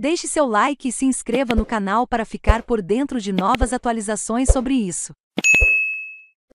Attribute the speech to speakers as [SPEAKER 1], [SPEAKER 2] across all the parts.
[SPEAKER 1] Deixe seu like e se inscreva no canal para ficar por dentro de novas atualizações sobre isso.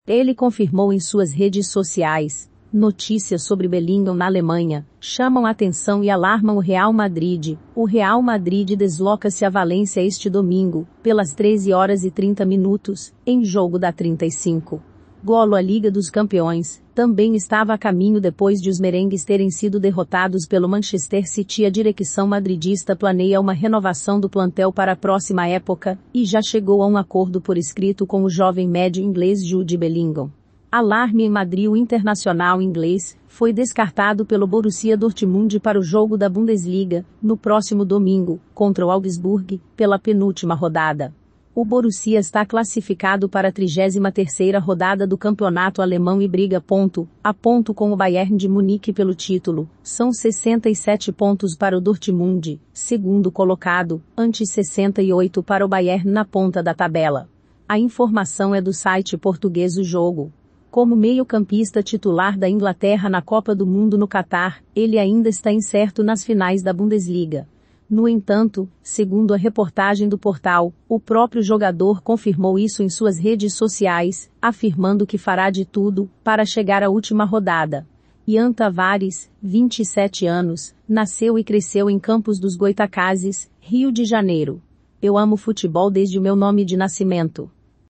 [SPEAKER 1] Ele confirmou em suas redes sociais. Notícias sobre Bellingham na Alemanha chamam atenção e alarmam o Real Madrid. O Real Madrid desloca-se a Valência este domingo, pelas 13 horas e 30 minutos, em jogo da 35. Golo à Liga dos Campeões, também estava a caminho depois de os merengues terem sido derrotados pelo Manchester City. A direção madridista planeia uma renovação do plantel para a próxima época, e já chegou a um acordo por escrito com o jovem médio inglês Jude Bellingham. Alarme em Madrid o internacional inglês foi descartado pelo Borussia Dortmund para o jogo da Bundesliga, no próximo domingo, contra o Augsburg, pela penúltima rodada. O Borussia está classificado para a 33ª rodada do campeonato alemão e briga ponto a ponto com o Bayern de Munique pelo título. São 67 pontos para o Dortmund, segundo colocado, antes 68 para o Bayern na ponta da tabela. A informação é do site português O Jogo. Como meio-campista titular da Inglaterra na Copa do Mundo no Catar, ele ainda está incerto nas finais da Bundesliga. No entanto, segundo a reportagem do portal, o próprio jogador confirmou isso em suas redes sociais, afirmando que fará de tudo para chegar à última rodada. Ian Tavares, 27 anos, nasceu e cresceu em Campos dos Goitacazes, Rio de Janeiro. Eu amo futebol desde o meu nome de nascimento.